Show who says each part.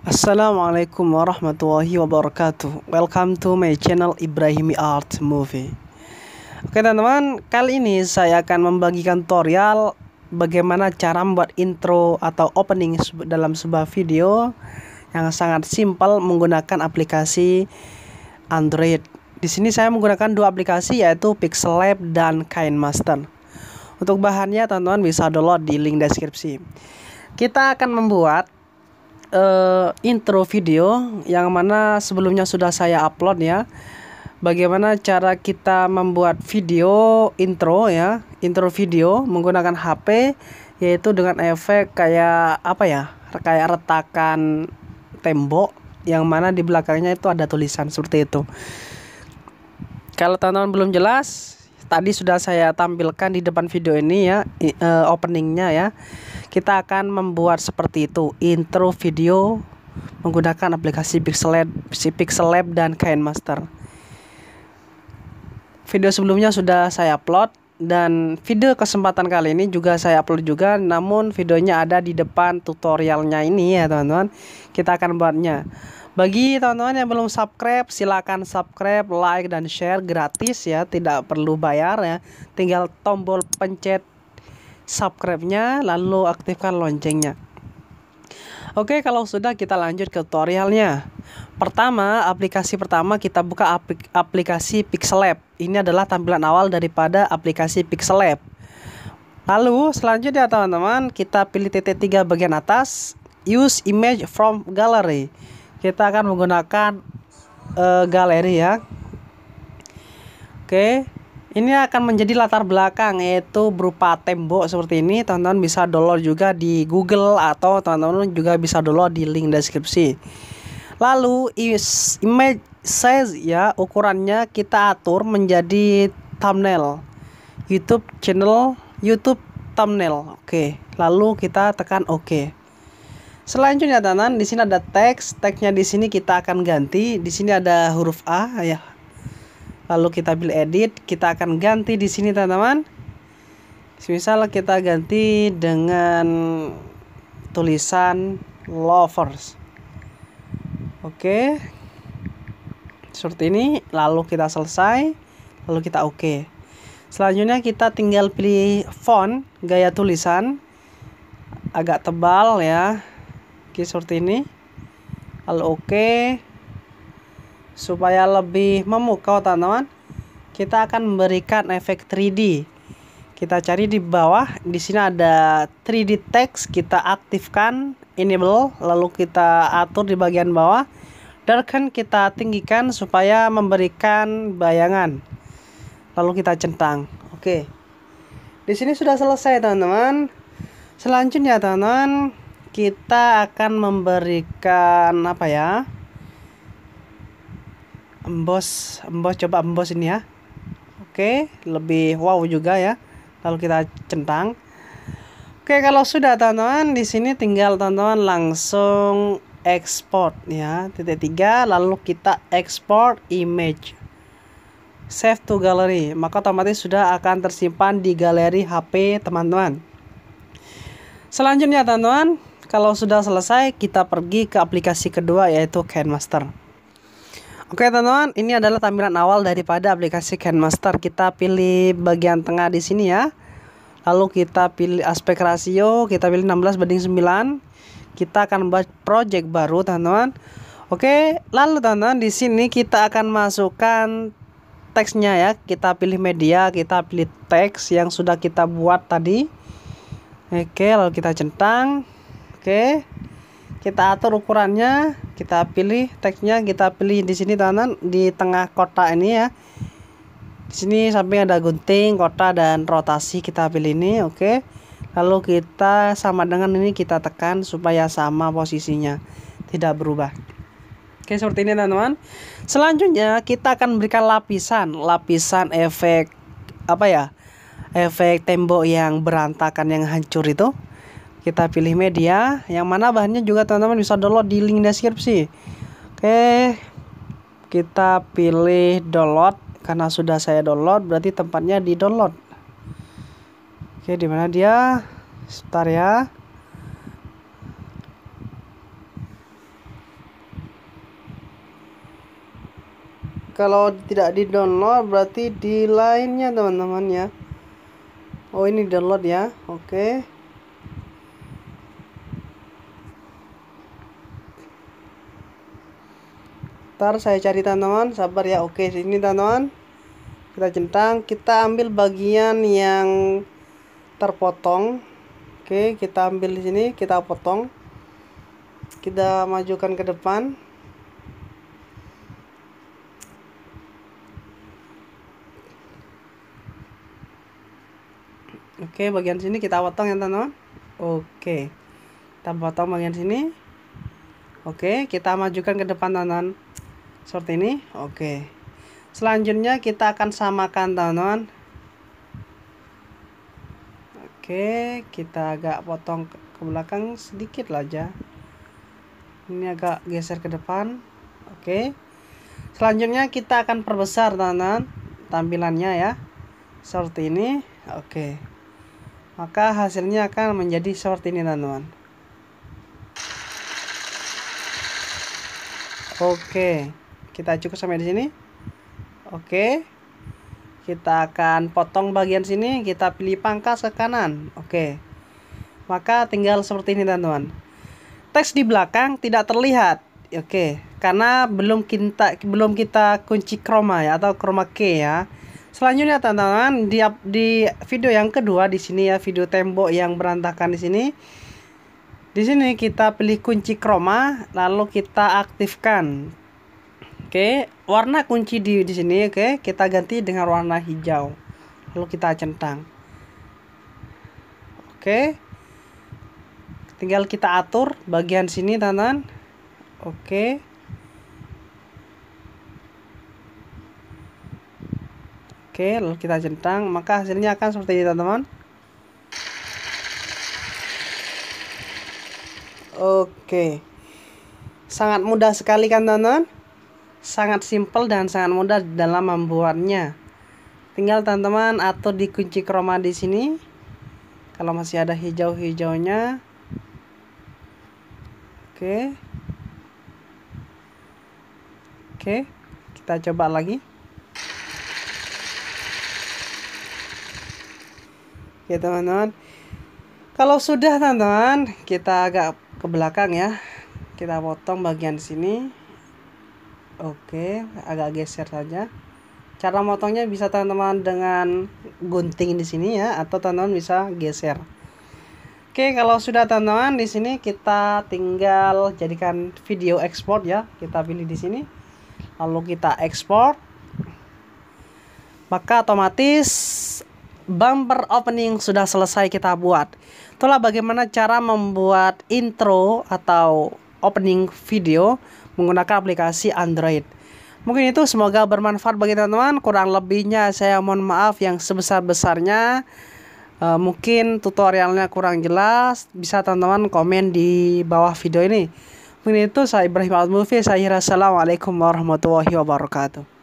Speaker 1: Assalamualaikum warahmatullahi wabarakatuh Welcome to my channel Ibrahimi Art Movie Oke teman-teman, kali ini saya akan membagikan tutorial Bagaimana cara membuat intro atau opening dalam sebuah video Yang sangat simpel menggunakan aplikasi Android Di sini saya menggunakan dua aplikasi yaitu Pixel dan KineMaster Untuk bahannya teman-teman bisa download di link deskripsi kita akan membuat uh, intro video yang mana sebelumnya sudah saya upload ya. Bagaimana cara kita membuat video intro ya, intro video menggunakan HP yaitu dengan efek kayak apa ya? kayak retakan tembok yang mana di belakangnya itu ada tulisan seperti itu. Kalau teman-teman belum jelas, tadi sudah saya tampilkan di depan video ini ya eh, openingnya ya kita akan membuat seperti itu intro video menggunakan aplikasi Pixelab, si lab dan Kain Master. Video sebelumnya sudah saya upload dan video kesempatan kali ini juga saya upload juga namun videonya ada di depan tutorialnya ini ya teman-teman kita akan buatnya bagi teman-teman yang belum subscribe silakan subscribe like dan share gratis ya tidak perlu bayar ya tinggal tombol pencet subscribe-nya lalu aktifkan loncengnya. Oke, kalau sudah kita lanjut ke tutorialnya. Pertama, aplikasi pertama kita buka aplikasi Pixel Ini adalah tampilan awal daripada aplikasi Pixel Lalu selanjutnya teman-teman, kita pilih titik tiga bagian atas, use image from gallery. Kita akan menggunakan uh, galeri ya. Oke, ini akan menjadi latar belakang yaitu berupa tembok seperti ini teman-teman bisa download juga di Google atau teman-teman juga bisa download di link deskripsi lalu image size ya ukurannya kita atur menjadi thumbnail YouTube channel YouTube thumbnail oke lalu kita tekan oke selanjutnya teman-teman di sini ada teks teksnya di sini kita akan ganti di sini ada huruf A ya lalu kita pilih edit kita akan ganti di sini teman-teman misal kita ganti dengan tulisan lovers oke okay. seperti ini lalu kita selesai lalu kita oke selanjutnya kita tinggal pilih font gaya tulisan agak tebal ya oke okay, seperti ini lalu oke okay supaya lebih memukau teman-teman kita akan memberikan efek 3D kita cari di bawah di sini ada 3D text kita aktifkan enable lalu kita atur di bagian bawah Darken kita tinggikan supaya memberikan bayangan lalu kita centang oke di sini sudah selesai teman-teman selanjutnya teman-teman kita akan memberikan apa ya embos embos coba embos ini ya oke lebih wow juga ya lalu kita centang oke kalau sudah teman-teman di sini tinggal teman-teman langsung export ya titik tiga lalu kita export image save to gallery maka otomatis sudah akan tersimpan di galeri HP teman-teman selanjutnya teman-teman kalau sudah selesai kita pergi ke aplikasi kedua yaitu Canmaster Oke teman-teman, ini adalah tampilan awal daripada aplikasi Canmaster. Kita pilih bagian tengah di sini ya. Lalu kita pilih aspek rasio, kita pilih 16 banding 9. Kita akan buat project baru teman-teman. Oke, lalu teman-teman di sini kita akan masukkan teksnya ya. Kita pilih media, kita pilih teks yang sudah kita buat tadi. Oke, lalu kita centang. Oke kita atur ukurannya kita pilih teksnya kita pilih di sini teman di tengah kotak ini ya di sini samping ada gunting kotak dan rotasi kita pilih ini oke lalu kita sama dengan ini kita tekan supaya sama posisinya tidak berubah Oke seperti ini teman-teman. Selanjutnya kita akan berikan lapisan, lapisan efek apa ya? Efek tembok yang berantakan yang hancur itu kita pilih media yang mana bahannya juga teman-teman bisa download di link deskripsi oke kita pilih download karena sudah saya download berarti tempatnya di download oke dimana dia sebentar ya kalau tidak di download berarti di lainnya teman-teman ya oh ini download ya oke okay. Ntar saya cari teman-teman, sabar ya. Oke, sini teman-teman. Kita centang, kita ambil bagian yang terpotong. Oke, kita ambil di sini, kita potong. Kita majukan ke depan. Oke, bagian sini kita potong ya, teman-teman. Oke. Kita potong bagian sini. Oke, kita majukan ke depan, teman-teman seperti ini oke selanjutnya kita akan samakan teman-teman oke kita agak potong ke belakang sedikit lah aja ini agak geser ke depan oke selanjutnya kita akan perbesar teman-teman tampilannya ya seperti ini oke maka hasilnya akan menjadi seperti ini teman-teman oke kita cukup sampai di sini oke kita akan potong bagian sini kita pilih pangkas ke kanan oke maka tinggal seperti ini teman-teman teks di belakang tidak terlihat oke karena belum kita belum kita kunci chroma ya atau chroma key ya selanjutnya teman-teman di, di video yang kedua di sini ya video tembok yang berantakan di sini di sini kita pilih kunci chroma lalu kita aktifkan Oke, warna kunci di di sini oke, kita ganti dengan warna hijau. Lalu kita centang. Oke. Tinggal kita atur bagian sini, teman-teman. Oke. Oke, lalu kita centang, maka hasilnya akan seperti ini, teman-teman. Oke. Sangat mudah sekali kan, teman-teman? sangat simpel dan sangat mudah dalam membuatnya. Tinggal teman-teman atur di kunci chroma di sini. Kalau masih ada hijau-hijaunya. Oke. Oke, kita coba lagi. Ya teman-teman. Kalau sudah teman-teman, kita agak ke belakang ya. Kita potong bagian sini. Oke, agak geser saja. Cara motongnya bisa teman-teman dengan gunting di sini ya atau teman-teman bisa geser. Oke, kalau sudah teman-teman di sini kita tinggal jadikan video ekspor ya. Kita pilih di sini. Lalu kita ekspor. Maka otomatis bumper opening sudah selesai kita buat. Itulah bagaimana cara membuat intro atau opening video menggunakan aplikasi Android. Mungkin itu semoga bermanfaat bagi teman-teman. Kurang lebihnya saya mohon maaf yang sebesar-besarnya. E, mungkin tutorialnya kurang jelas, bisa teman-teman komen di bawah video ini. Mungkin itu saya Ibrahim Al-Mufi, saya Assalamualaikum warahmatullahi wabarakatuh.